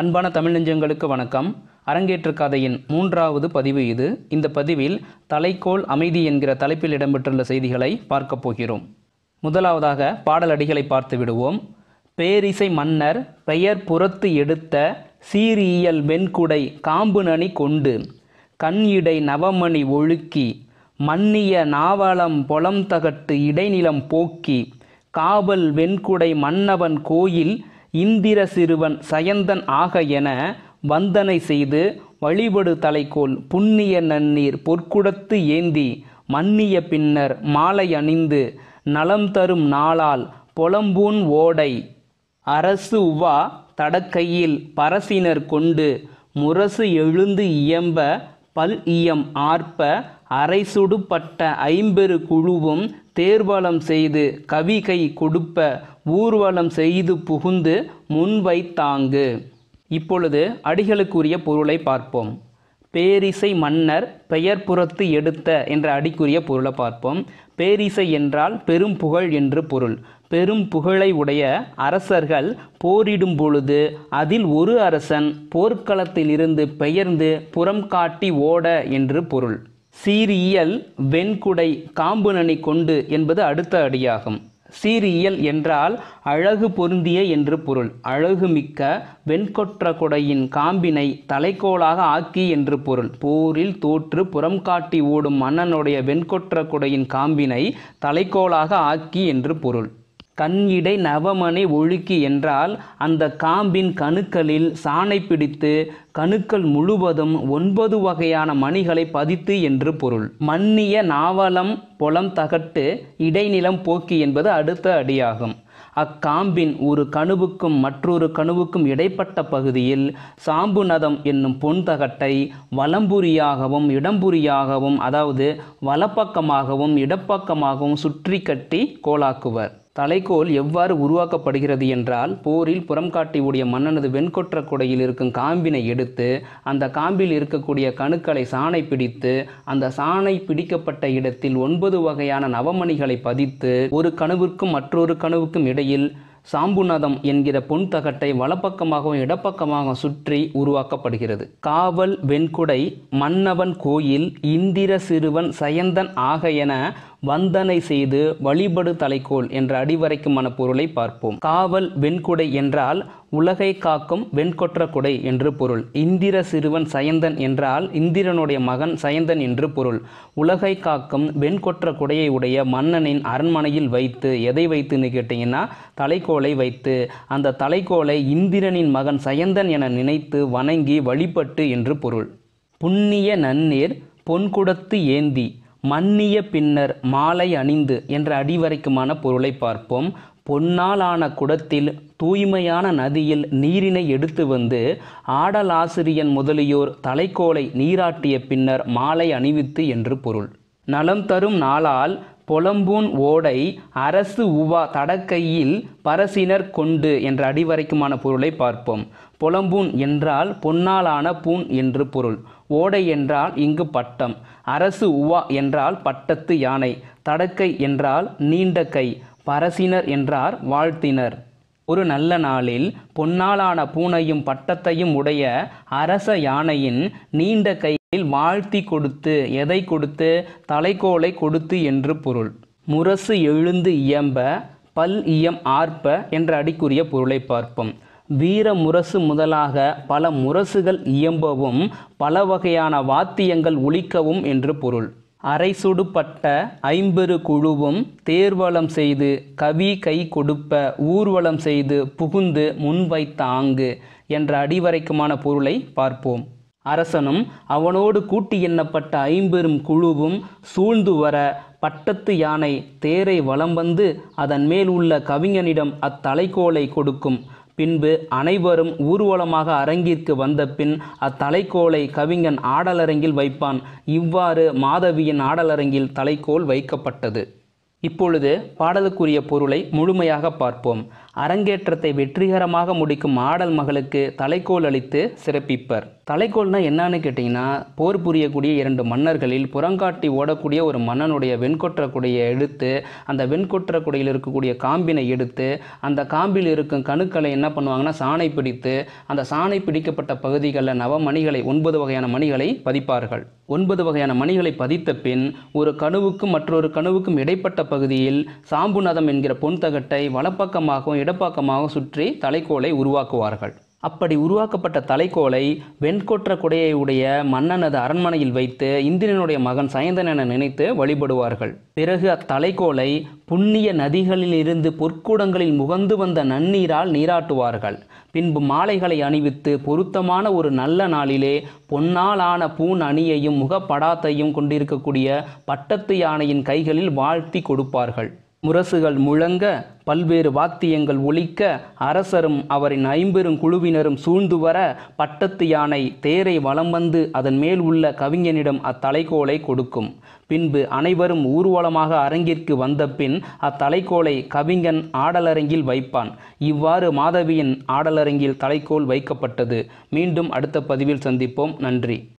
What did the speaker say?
அன்பான தமிழ் நெஞ்சங்களுக்கு வணக்கம் அரங்கேற்று கதையின் மூன்றாவது பதிவு இது இந்த பதிவில் தலைக்கோள் அமைதி என்கிற தலைப்பில் இடம்பெற்றுள்ள செய்திகளை பார்க்கப் போகிறோம் முதலாவதாக பாடலடிகளை பார்த்து விடுவோம் பேரிசை மன்னர் பெயர் புறத்து எடுத்த சீரியல் வெண்குடை காம்பு நனி கொண்டு கண் இடை நவமணி ஒழுக்கி மன்னிய நாவலம் பொலம் தகட்டு இடைநிலம் போக்கி காவல் வெண்குடை மன்னவன் கோயில் இந்திர சிறுவன் சயந்தன் ஆக என வந்தனை செய்து வழிபடு தலைக்கோல் புண்ணிய நன்னீர் பொற்குடத்து ஏந்தி மன்னிய பின்னர் மாலை அணிந்து நலம் தரும் நாளால் பொலம்பூன் ஓடை அரசு உவா தடக்கையில் பரசினர் கொண்டு முரசு எழுந்து இயம்ப பல் இயம் ஆர்ப்ப அரைசுடுப்பட்ட ஐம்பெரு குழுவும் தேர்வலம் செய்து கவிகை கொடுப்ப ஊர்வலம் செய்து புகுந்து முன்வைத்தாங்கு இப்பொழுது அடிகளுக்குரிய பொருளை பார்ப்போம் பேரிசை மன்னர் பெயர் புறத்து எடுத்த என்ற அடிக்குரிய பொருளை பார்ப்போம் பேரிசை என்றால் பெரும் புகழ் என்று பொருள் பெரும் புகழை உடைய அரசர்கள் போரிடும் பொழுது அதில் ஒரு அரசன் போர்க்களத்திலிருந்து பெயர்ந்து புறம் காட்டி ஓட என்று பொருள் சீரியல் வெண்குடை காம்பு கொண்டு என்பது அடுத்த அடியாகும் சீரியல் என்றால் அழகு பொருந்திய என்று பொருள் அழகு மிக்க வெண்கொற்ற கொடையின் காம்பினை தலைக்கோளாக ஆக்கி என்று பொருள் போரில் தோற்று புறம் காட்டி ஓடும் மன்னனுடைய வெண்கொற்ற கொடையின் காம்பினை தலைக்கோளாக ஆக்கி என்று பொருள் கண் இடை நவமனை ஒழுக்கி என்றால் அந்த காம்பின் கணுக்களில் சாணை பிடித்து கணுக்கள் முழுவதும் ஒன்பது வகையான மணிகளை பதித்து என்று பொருள் மன்னிய நாவலம் பொலம் தகட்டு இடைநிலம் போக்கி என்பது அடுத்த அடியாகும் அக்காம்பின் ஒரு கணுவுக்கும் மற்றொரு கணுவுக்கும் இடைப்பட்ட பகுதியில் சாம்பு நதம் என்னும் பொன் தகட்டை வலம்புரியாகவும் இடம்புரியாகவும் அதாவது வலப்பக்கமாகவும் இடப்பக்கமாகவும் சுற்றி கட்டி கோலாக்குவர் தலைக்கோல் எவ்வாறு உருவாக்கப்படுகிறது என்றால் போரில் புறம் காட்டியுடைய மன்னனது வெண்கொற்ற குடையில் இருக்கும் காம்பினை எடுத்து அந்த காம்பில் இருக்கக்கூடிய கணுக்களை சாணை பிடித்து அந்த சாணை பிடிக்கப்பட்ட இடத்தில் ஒன்பது வகையான நவமணிகளை பதித்து ஒரு கனவுக்கும் மற்றொரு கனவுக்கும் இடையில் சாம்புநதம் என்கிற பொன் தகட்டை வலப்பக்கமாகவும் இடப்பக்கமாகவும் சுற்றி உருவாக்கப்படுகிறது காவல் வெண்குடை மன்னவன் கோயில் இந்திர சிறுவன் சயந்தன் ஆக என வந்தனை செய்து வழிபடு தலைக்கோள் என்ற அடிவரைக்குமான பொருளை பார்ப்போம் காவல் வெண்குடை என்றால் உலகை காக்கும் வெண்கொற்ற குடை என்று பொருள் இந்திர சிறுவன் சயந்தன் என்றால் இந்திரனுடைய மகன் சயந்தன் என்று பொருள் உலகை காக்கும் வெண்கொற்ற குடையை உடைய மன்னனின் அரண்மனையில் வைத்து எதை வைத்துன்னு கேட்டிங்கன்னா தலைக்கோலை வைத்து அந்த தலைக்கோலை இந்திரனின் மகன் சயந்தன் என நினைத்து வணங்கி வழிபட்டு என்று பொருள் புண்ணிய நன்னீர் பொன்குடத்து ஏந்தி மன்னிய பின்னர் மாலை அணிந்து என்ற அடிவரைக்குமான பொருளை பார்ப்போம் பொன்னாலான குடத்தில் தூய்மையான நதியில் நீரினை எடுத்து வந்து ஆடலாசிரியன் முதலியோர் தலைக்கோலை நீராட்டிய பின்னர் மாலை அணிவித்து என்று பொருள் நலம் தரும் நாளால் கொலம்பூன் ஓடை அரசு உவா தடக்கையில் பரசினர் கொண்டு என்ற அடிவரைக்குமான பொருளை பார்ப்போம் பொலம்பூன் என்றால் பொன்னாலான பூன் என்று பொருள் ஓடை என்றால் இங்கு பட்டம் அரசு உவா என்றால் பட்டத்து யானை தடக்கை என்றால் நீண்ட கை பரசினர் என்றார் வாழ்த்தினர் ஒரு நல்ல நாளில் பொன்னாலான பூனையும் பட்டத்தையும் உடைய அரச யானையின் நீண்ட கை மாழ்த்தி கொடுத்து எதை கொடுத்து தலைக்கோலை கொடுத்து என்று பொருள் முரசு எழுந்து இயம்ப பல் இயம் ஆர்ப்ப என்ற அடிக்குரிய பொருளை பார்ப்போம் வீர முரசு முதலாக பல முரசுகள் இயம்பவும் பல வகையான வாத்தியங்கள் ஒழிக்கவும் என்று பொருள் அரை சுடுபட்ட ஐம்பெரு குழுவும் தேர்வளம் செய்து கவி கை கொடுப்ப ஊர்வலம் செய்து புகுந்து ஆங்கு என்ற அடிவரைக்குமான பொருளை பார்ப்போம் அரசனும் அவனோடு கூட்டி எண்ணப்பட்ட ஐம்பெரும் குழுவும் சூழ்ந்து வர பட்டத்து யானை தேரை வலம் வந்து அதன் மேல் உள்ள கவிஞனிடம் அத்தலைக்கோலை கொடுக்கும் பின்பு அனைவரும் ஊர்வலமாக அரங்கிற்கு வந்த பின் அத்தலைக்கோலை கவிஞன் ஆடலரங்கில் வைப்பான் இவ்வாறு மாதவியின் ஆடலரங்கில் தலைக்கோல் வைக்கப்பட்டது இப்பொழுது பாடலுக்குரிய பொருளை முழுமையாக பார்ப்போம் அரங்கேற்றத்தை வெற்றிகரமாக முடிக்கும் ஆடல் மகளுக்கு தலைக்கோல் அளித்து சிறப்பிப்பர் தலைக்கோல்னா என்னன்னு கேட்டிங்கன்னா போர் புரியக்கூடிய இரண்டு மன்னர்களில் புறங்காட்டி ஓடக்கூடிய ஒரு மன்னனுடைய குடையை எடுத்து அந்த வெண்கொற்றக்குடையில் இருக்கக்கூடிய காம்பினை எடுத்து அந்த காம்பில் இருக்கும் கணுக்களை என்ன பண்ணுவாங்கன்னா சாணை பிடித்து அந்த சாணை பிடிக்கப்பட்ட பகுதிகளில் நவ மணிகளை ஒன்பது வகையான மணிகளை பதிப்பார்கள் ஒன்பது வகையான மணிகளை பதித்த பின் ஒரு கணுவுக்கும் மற்றொரு கணுவுக்கும் இடைப்பட்ட பகுதியில் சாம்புநதம் என்கிற பொன் தகட்டை வலப்பக்கமாகவும் இடப்பாக்கமாக சுற்றி தலைக்கோலை உருவாக்குவார்கள் அப்படி உருவாக்கப்பட்ட தலைக்கோலை வெண்கொற்ற குடையை உடைய மன்னனது அரண்மனையில் வைத்து இந்திரனுடைய மகன் சயந்தன் என நினைத்து வழிபடுவார்கள் பிறகு அத்தலைக்கோலை புண்ணிய நதிகளில் இருந்து பொற்கூடங்களில் முகந்து வந்த நன்னீரால் நீராட்டுவார்கள் பின்பு மாலைகளை அணிவித்து பொருத்தமான ஒரு நல்ல நாளிலே பொன்னாலான பூன் அணியையும் முகப்படாத்தையும் கொண்டிருக்கக்கூடிய பட்டத்து யானையின் கைகளில் வாழ்த்தி கொடுப்பார்கள் முரசுகள் முழங்க பல்வேறு வாத்தியங்கள் ஒழிக்க அரசரும் அவரின் ஐம்பெரும் குழுவினரும் சூழ்ந்து வர பட்டத்து யானை தேரை வலம் வந்து அதன் மேல் உள்ள கவிஞனிடம் அத்தலைக்கோலை கொடுக்கும் பின்பு அனைவரும் ஊர்வலமாக அரங்கிற்கு வந்தபின் அத்தலைக்கோலை கவிஞன் ஆடலரங்கில் வைப்பான் இவ்வாறு மாதவியின் ஆடலரங்கில் தலைக்கோல் வைக்கப்பட்டது மீண்டும் அடுத்த பதிவில் சந்திப்போம் நன்றி